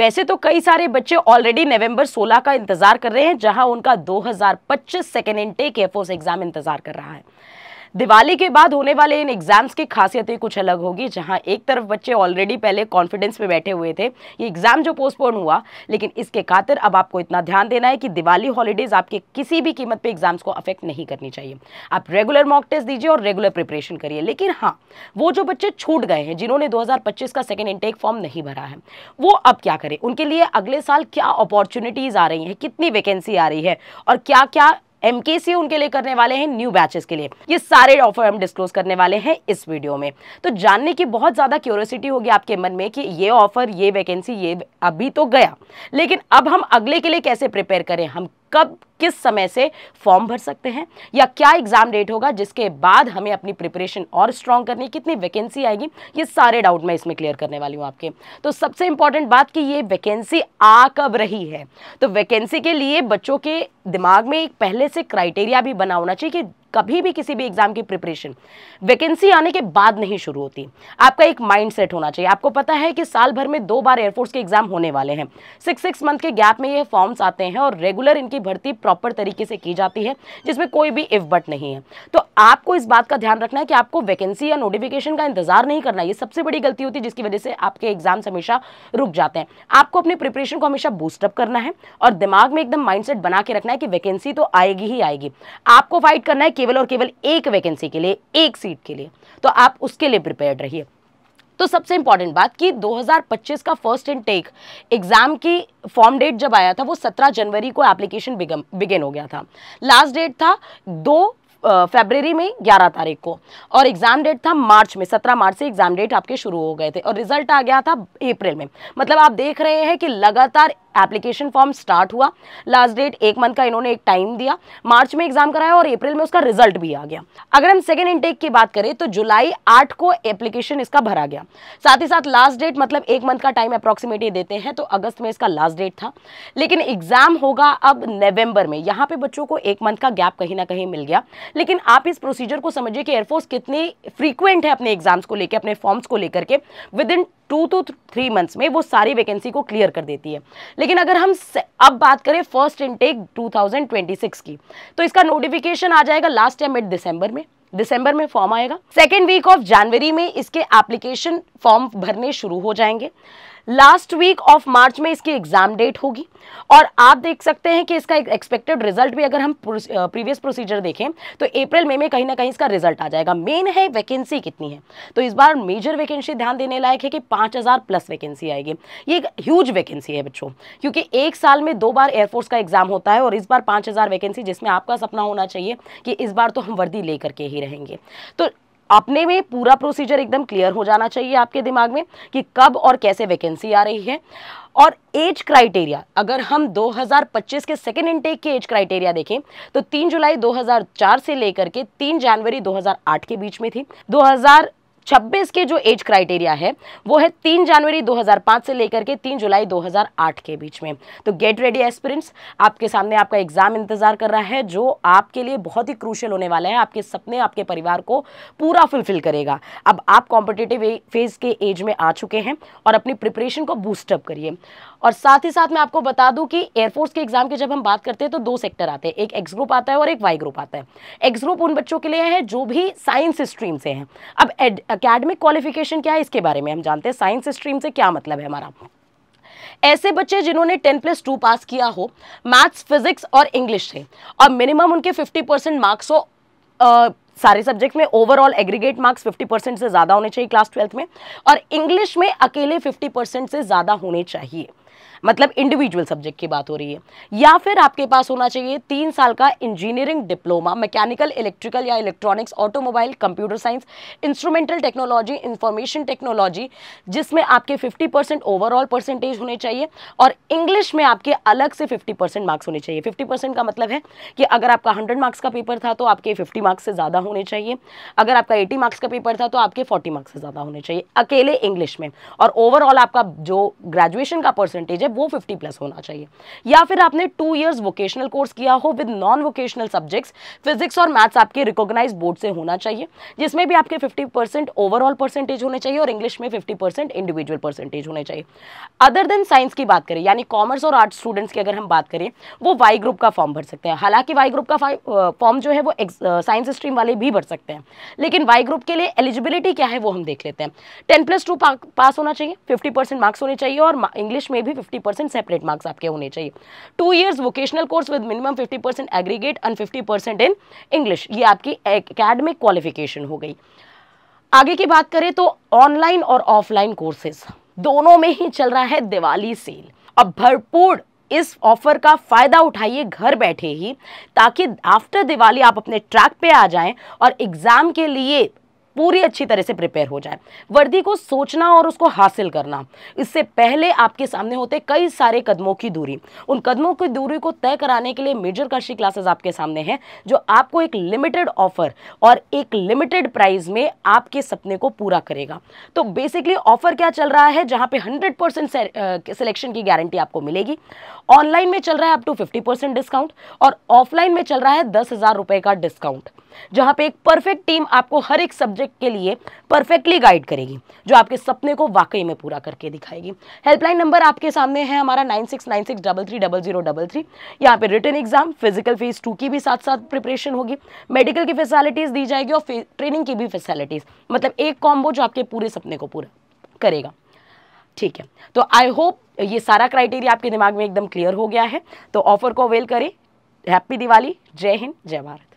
वैसे तो कई सारे बच्चे ऑलरेडी नवंबर 16 का इंतजार कर रहे हैं जहां उनका 2025 सेकेंड इंटेक एफ एग्जाम इंतजार कर रहा है दिवाली के बाद होने वाले इन एग्जाम्स की खासियत ही कुछ अलग होगी जहां एक तरफ बच्चे ऑलरेडी पहले कॉन्फिडेंस में बैठे हुए थे ये एग्जाम जो पोस्टपोन हुआ लेकिन इसके खातिर अब आपको इतना ध्यान देना है कि दिवाली हॉलीडेज आपके किसी भी कीमत पर एग्जाम्स को अफेक्ट नहीं करनी चाहिए आप रेगुलर मॉक टेस्ट दीजिए और रेगुलर प्रिपरेशन करिए लेकिन हाँ वो जो बच्चे छूट गए हैं जिन्होंने दो का सेकेंड इनटेक फॉर्म नहीं भरा है वो अब क्या करें उनके लिए अगले साल क्या अपॉर्चुनिटीज़ आ रही हैं कितनी वैकेंसी आ रही है और क्या क्या एमकेसी उनके लिए करने वाले हैं न्यू बैचेस के लिए ये सारे ऑफर हम डिस्क्लोज करने वाले हैं इस वीडियो में तो जानने की बहुत ज़्यादा क्यूरियोसिटी होगी आपके मन में कि ये ऑफर ये वैकेंसी ये अभी तो गया लेकिन अब हम अगले के लिए कैसे प्रिपेयर करें हम कब किस समय से फॉर्म भर सकते हैं या क्या एग्ज़ाम डेट होगा जिसके बाद हमें अपनी प्रिपरेशन और स्ट्रॉन्ग करनी कितनी वैकेंसी आएगी ये सारे डाउट मैं इसमें क्लियर करने वाली हूँ आपके तो सबसे इंपॉर्टेंट बात कि ये वैकेंसी आ कब रही है तो वैकेंसी के लिए बच्चों के दिमाग में एक पहले से क्राइटेरिया भी बना होना चाहिए कि कभी भी किसी भी एग्जाम की प्रिपरेशन वैकेंसी आने के बाद नहीं शुरू होती आपका एक माइंड सेट होना चाहिए आपको पता है कि साल भर में दो बार एयरफोर्स के एग्जाम होने वाले हैं सिक्स सिक्स मंथ के गैप में ये फॉर्म्स आते हैं और रेगुलर इनकी भर्ती प्रॉपर तरीके से की जाती है जिसमें कोई भी इफ बट नहीं है तो आपको इस बात का ध्यान रखना है कि आपको वैकेंसी या नोटिफिकेशन का इंतजार नहीं करना ये सबसे बड़ी गलती होती है जिसकी वजह से आपके एग्जाम्स हमेशा रुक जाते हैं आपको अपनी प्रिपरेशन को हमेशा बूस्टअप करना है और दिमाग में एकदम माइंड बना के रखना है कि वैकेंसी तो आएगी ही आएगी आपको फाइट करना है केवल और केवल एक वैकेंसी के लिए एक सीट के लिए तो आप उसके लिए प्रिपेयर रहिए तो सबसे इंपॉर्टेंट बात कि 2025 का फर्स्ट इनटेक एग्जाम की फॉर्म डेट जब आया था वो 17 जनवरी को एप्लीकेशन बिगम बिगेन हो गया था लास्ट डेट था दो फेबररी में ग्यारह तारीख को और एग्ज़ाम डेट था मार्च में सत्रह मार्च से एग्ज़ाम डेट आपके शुरू हो गए थे और रिजल्ट आ गया था अप्रैल में मतलब आप देख रहे हैं कि लगातार एप्लीकेशन फॉर्म स्टार्ट हुआ लास्ट डेट एक मंथ का इन्होंने एक टाइम दिया मार्च में एग्जाम कराया और अप्रैल में उसका रिजल्ट भी आ गया अगर हम सेकेंड इनटेक की बात करें तो जुलाई आठ को एप्लीकेशन इसका भरा गया साथ ही साथ लास्ट डेट मतलब एक मंथ का टाइम अप्रॉक्सीमेटली देते हैं तो अगस्त में इसका लास्ट डेट था लेकिन एग्जाम होगा अब नवंबर में यहाँ पे बच्चों को एक मंथ का गैप कहीं ना कहीं मिल गया लेकिन आप इस प्रोसीजर को समझिए कि एयरफोर्स कितनी फ्रीक्वेंट है अपने एग्जाम्स को लेकर अपने फॉर्म्स को लेकर के within two to three months में वो सारी वैकेंसी को क्लियर कर देती है लेकिन अगर हम अब बात करें फर्स्ट इनटेक 2026 की तो इसका नोटिफिकेशन आ जाएगा लास्ट या मिड दिसंबर में दिसंबर में फॉर्म आएगा सेकेंड वीक ऑफ जनवरी में इसके एप्लीकेशन फॉर्म भरने शुरू हो जाएंगे लास्ट वीक ऑफ मार्च में इसकी एग्जाम डेट होगी और आप देख सकते हैं कि इसका एक एक्सपेक्टेड रिजल्ट भी अगर हम प्रीवियस प्रोसीजर देखें तो अप्रैल मई में कहीं ना कहीं इसका रिजल्ट आ जाएगा मेन है वैकेंसी कितनी है तो इस बार मेजर वैकेंसी ध्यान देने लायक है कि पाँच प्लस वैकेंसी आएगी ये एक ह्यूज वैकेंसी है बच्चों क्योंकि एक साल में दो बार एयरफोर्स का एग्जाम होता है और इस बार पाँच वैकेंसी जिसमें आपका सपना होना चाहिए कि इस बार तो हम वर्दी ले करके ही रहेंगे तो अपने में पूरा प्रोसीजर एकदम क्लियर हो जाना चाहिए आपके दिमाग में कि कब और कैसे वैकेंसी आ रही है और एज क्राइटेरिया अगर हम 2025 के सेकेंड इनटेक के एज क्राइटेरिया देखें तो 3 जुलाई 2004 से लेकर के 3 जनवरी 2008 के बीच में थी 26 के जो एज क्राइटेरिया है वो है तीन जनवरी 2005 से लेकर के तीन जुलाई 2008 के बीच में तो गेट रेडी एस्पिरेंट्स आपके सामने आपका एग्ज़ाम इंतज़ार कर रहा है जो आपके लिए बहुत ही क्रूशल होने वाला है आपके सपने आपके परिवार को पूरा फुलफिल करेगा अब आप कॉम्पिटेटिव फेज़ के एज में आ चुके हैं और अपनी प्रिपरेशन को बूस्टअप करिए और साथ ही साथ मैं आपको बता दूं कि एयरफोर्स के एग्ज़ाम की जब हम बात करते हैं तो दो सेक्टर आते हैं एक एक्स ग्रुप आता है और एक वाई ग्रुप आता है एक्स ग्रुप उन बच्चों के लिए है जो भी साइंस स्ट्रीम से हैं अब अकेडमिक क्वालिफिकेशन क्या है इसके बारे में हम जानते हैं साइंस स्ट्रीम से क्या मतलब है हमारा ऐसे बच्चे जिन्होंने टेन प्लस टू पास किया हो मैथ्स फिजिक्स और इंग्लिश से और मिनिमम उनके फिफ्टी परसेंट मार्क्स हो सारे सब्जेक्ट में ओवरऑल एग्रीगेट मार्क्स 50 परसेंट से ज़्यादा होने चाहिए क्लास ट्वेल्थ में और इंग्लिश में अकेले 50 परसेंट से ज़्यादा होने चाहिए मतलब इंडिविजुअल सब्जेक्ट की बात हो रही है या फिर आपके पास होना चाहिए तीन साल का इंजीनियरिंग डिप्लोमा मैकेनिकल इलेक्ट्रिकल या electronics automobile computer science instrumental technology information technology जिसमें आपके 50% ओवरऑल परसेंटेज होने चाहिए और इंग्लिश में आपके अलग से 50% मार्क्स होने चाहिए 50% का मतलब है कि अगर आपका 100 मार्क्स का पेपर था तो आपके 50 मार्क्स से ज़्यादा होने चाहिए अगर आपका 80 मार्क्स का पेपर था तो आपके 40 मार्क्स से ज़्यादा होने चाहिए अकेले इंग्लिश में और ओवरऑल आपका जो ग्रेजुएशन का परसेंटेज है मतलब वो फिफ्टी प्लस होना चाहिए या फिर आपने टू ईयर्स वोकेशनल कोर्स किया हो with non vocational subjects physics और मैथ्स आपके रिकोगनाइज बोर्ड से होना चाहिए जिसमें भी आपके फिफ्टी परसेंट ओवरऑल परसेंटेज होने चाहिए और इंग्लिश में फिफ्टी परसेंट इंडिविजुअल परसेंटेज होने चाहिए अदर देन साइंस की बात करें यानी कॉमर्स और आर्ट्स स्टूडेंट्स की अगर हम बात करें वो वाई ग्रुप का फॉर्म भर सकते हैं हालांकि वाई ग्रुप का फॉर्म जो है वो साइंस स्ट्रीम वाले भी भर सकते हैं लेकिन वाई ग्रुप के लिए एलिजिबिलिटी क्या है वो हम देख लेते हैं टेन प्लस टू पास होना चाहिए फिफ्टी मार्क्स होने चाहिए और इंग्लिश में भी fifty fifty percent separate marks आपके होने चाहिए two years vocational course with minimum fifty percent aggregate and fifty percent in English ये आपकी एकेडमिक क्वालिफिकेशन हो गई आगे की बात करें तो ऑनलाइन और ऑफलाइन कोर्सेज दोनों में ही चल रहा है दिवाली सेल अब भरपूर इस ऑफर का फ़ायदा उठाइए घर बैठे ही ताकि आफ्टर दिवाली आप अपने ट्रैक पे आ जाएं और एग्ज़ाम के लिए पूरी अच्छी तरह से प्रिपेयर हो जाए वर्दी को सोचना और उसको हासिल करना इससे पहले आपके सामने होते कई सारे कदमों की दूरी उन कदमों की दूरी को तय कराने के लिए मेजर कृषि क्लासेस आपके सामने हैं जो आपको एक लिमिटेड ऑफर और एक लिमिटेड प्राइस में आपके सपने को पूरा करेगा तो बेसिकली ऑफर क्या चल रहा है जहाँ पे हंड्रेड सिलेक्शन की गारंटी आपको मिलेगी ऑनलाइन में चल रहा है अप टू फिफ्टी डिस्काउंट और ऑफलाइन में चल रहा है दस का डिस्काउंट जहाँ पे एक परफेक्ट टीम आपको हर एक सब्जेक्ट के लिए परफेक्टली गाइड करेगी जो आपके सपने को वाकई में पूरा करके दिखाएगी हेल्पलाइन नंबर आपके सामने है हमारा nine six nine six double three double zero double three यहाँ पे written exam physical phase two की भी साथ साथ प्रिपरेशन होगी मेडिकल की फैसिलिटीज़ दी जाएगी और ट्रेनिंग की भी फैसिलिटीज़ मतलब एक कॉम्बो जो आपके पूरे सपने को पूरा करेगा ठीक है तो आई होप ये सारा क्राइटेरिया आपके दिमाग में एकदम क्लियर हो गया है तो ऑफर को अवेल करें हैप्पी दिवाली जय हिंद जय भारत